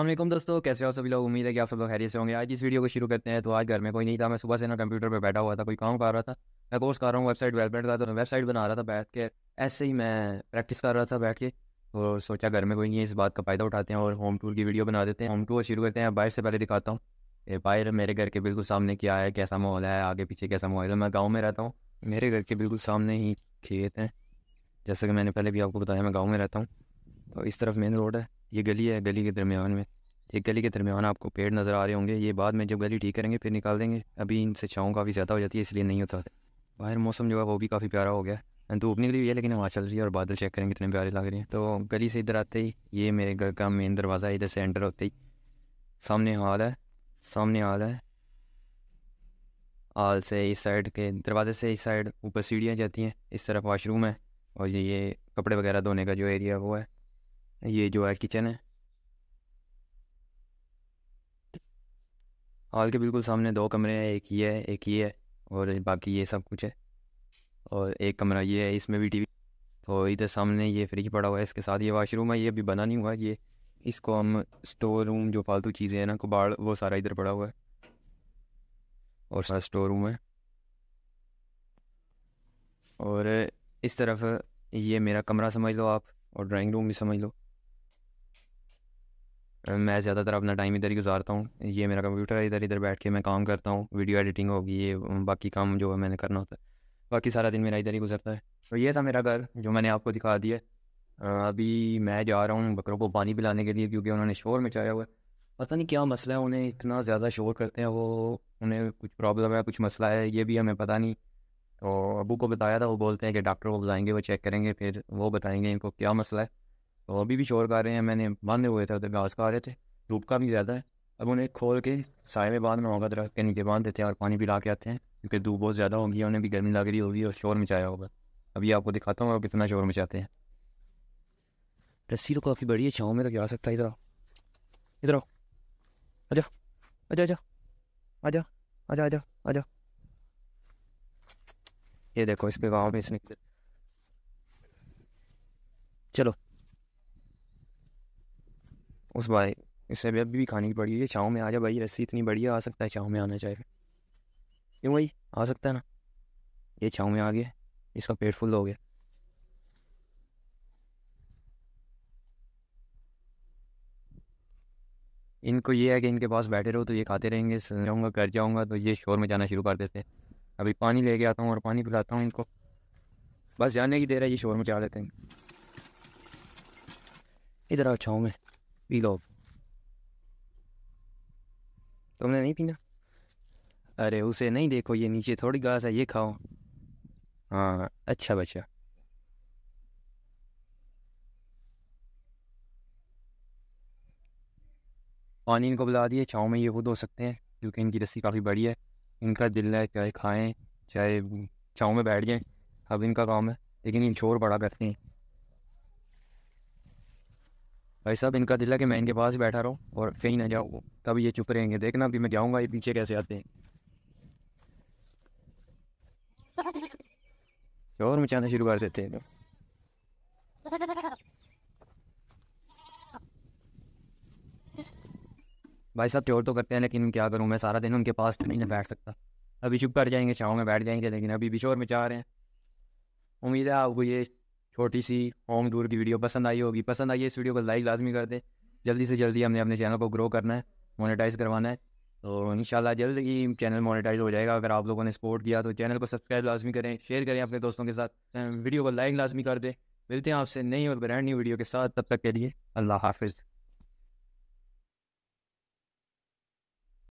अल्लाम दोस्तों कैसे हो सभी लोग उम्मीद है कि आप सब लोग खैरियत से होंगे आज इस वीडियो को शुरू करते हैं तो आज घर में कोई नहीं था मैं सुबह से ना कंप्यूटर पर बैठा हुआ था कोई काम कर रहा था मैं कोर्स कर रहा हूँ वेबसाइट डेवलपमेंट का तो वेबसाइट बना रहा था बैठ के ऐसे ही मैं प्रैक्टिस कर रहा था बैठ के तो सोचा घर में कोई नहीं है इस बात का फ़ायदा उठाते हैं और होम टूर की वीडियो बना देते हैं होम टूर शुरू करते हैं बाहर से पहले दिखाता हूँ ये बाहर मेरे घर के बिल्कुल सामने क्या है कैसा माहौल है आगे पीछे कैसा माहौल है मैं गाँव में रहता हूँ मेरे घर के बिल्कुल सामने ही खेत हैं जैसा कि मैंने पहले भी आपको बताया मैं गाँव में रहता हूँ तो इस तरफ मेन रोड है ये गली है गली के दरमियान में एक गली के दरमियान आपको पेड़ नज़र आ रहे होंगे ये बाद में जब गली ठीक करेंगे फिर निकाल देंगे अभी इनसे छाँव काफ़ी ज़्यादा हो जाती है इसलिए नहीं होता बाहर मौसम जो है वो भी काफ़ी प्यारा हो गया धूप निकली हुई है लेकिन हवा चल रही है और बादल चेक करेंगे कितने प्यारे लग रहे हैं तो गली से इधर आते ही ये मेरे घर का मेन दरवाज़ा है इधर से एंटर होते ही सामने हाल है सामने हाल है हाल से इस साइड के दरवाजे से इस साइड ऊपर सीढ़ियाँ जाती हैं इस तरफ वाशरूम है और ये ये कपड़े वगैरह धोने का जो एरिया वो है ये जो है किचन है हॉल के बिल्कुल सामने दो कमरे हैं एक ये है एक ये है और बाकी ये सब कुछ है और एक कमरा ये है इसमें भी टीवी तो इधर सामने ये फ्रिज पड़ा हुआ है इसके साथ ये वाशरूम है ये अभी बना नहीं हुआ ये इसको हम स्टोर रूम जो फालतू चीज़ें हैं ना कबाड़ वो सारा इधर पड़ा हुआ है और सारा स्टोर रूम है और इस तरफ ये मेरा कमरा समझ लो आप और ड्राइंग रूम भी समझ लो मैं ज़्यादातर अपना टाइम इधर ही गुजारता हूँ ये मेरा कंप्यूटर है इधर इधर बैठ के मैं काम करता हूँ वीडियो एडिटिंग होगी ये बाकी काम जो है मैंने करना होता है बाकी सारा दिन मेरा इधर ही गुजरता है तो ये था मेरा घर जो मैंने आपको दिखा दिया अभी मैं जा रहा हूँ बकरों को पानी पिलाने के लिए क्योंकि उन्होंने शोर मचाया हुआ है पता नहीं क्या मसला है उन्हें इतना ज़्यादा शोर करते हैं वो उन्हें कुछ प्रॉब्लम है कुछ मसला है ये भी हमें पता नहीं तो अबू को बताया था वो बोलते हैं कि डॉक्टर को बुलाएंगे वो चेक करेंगे फिर वो बताएंगे इनको क्या मसला है तो अभी भी शोर कर रहे हैं मैंने बांधे हुए थे उधर घास खा रहे थे धूप का भी ज़्यादा है अब उन्हें खोल के साय में बांधना होगा दरख्त के नीचे बांध देते हैं और पानी पिला के आते हैं क्योंकि धूप बहुत ज़्यादा होगी उन्हें भी गर्मी लग रही होगी और शोर मचाया होगा अभी आपको दिखाता हूँ और कितना शोर मचाते हैं रस्सी तो काफ़ी बड़ी है छाँव में तो क्या सकता है इधर आओ इधर आओ अजा आजा अजा आजा अजा आजा आजा ये देखो इसके गाँव में इसने चलो उस भाई इससे अभी अभी भी खानी पड़ी है चाव में आ जा भाई रस्सी इतनी बढ़िया आ सकता है छाँव में आना चाहिए क्यों भाई आ सकता है ना ये छाँव में आ गया इसका पेट फुल हो गया इनको ये है कि इनके पास बैठे रहो तो ये खाते रहेंगे जाऊँगा घर जाऊँगा तो ये शोर में जाना शुरू कर देते हैं अभी पानी लेके आता हूँ और पानी पिलाता हूँ इनको बस जाने की देर है ये शोर में जा देते हैं इधर आओ छाँव में पी लो तुमने नहीं पीना अरे उसे नहीं देखो ये नीचे थोड़ी घास है ये खाओ हाँ अच्छा बच्चा पानी इनको बुला दिए छाँव में ये खुद हो सकते हैं क्योंकि इनकी रस्सी काफ़ी बड़ी है इनका दिल है चाहे खाएँ चाहे छाँव में बैठ जाएं अब इनका काम है लेकिन ये शोर बड़ा करते हैं भाई साहब इनका दिल है कि मैं इनके पास बैठा रहूँ और कहीं ना जाऊँ तब ये चुप रहेंगे देखना अभी मैं जाऊँगा ये पीछे कैसे आते हैं और मचाना शुरू कर देते हैं भाई साहब चोर तो करते हैं लेकिन क्या करूँ मैं सारा दिन उनके पास तो नहीं बैठ सकता अभी चुप कर जाएंगे छाँव में बैठ जाएंगे लेकिन अभी भी शोर मचा रहे हैं उम्मीद है आपको ये छोटी सी होम टूर की वीडियो पसंद आई होगी पसंद आई है इस वीडियो को लाइक लाजमी कर दें जल्दी से जल्दी हमने अपने चैनल को ग्रो करना है मोनेटाइज करवाना है तो इन जल्द ही चैनल मोनेटाइज हो जाएगा अगर आप लोगों ने सपोर्ट किया तो चैनल को सब्सक्राइब लाजमी करें शेयर करें अपने दोस्तों के साथ वीडियो को लाइक लाजमी कर दें मिलते हैं आपसे नई और ब्रांड न्यू वीडियो के साथ तब तक के लिए अल्लाह हाफिज़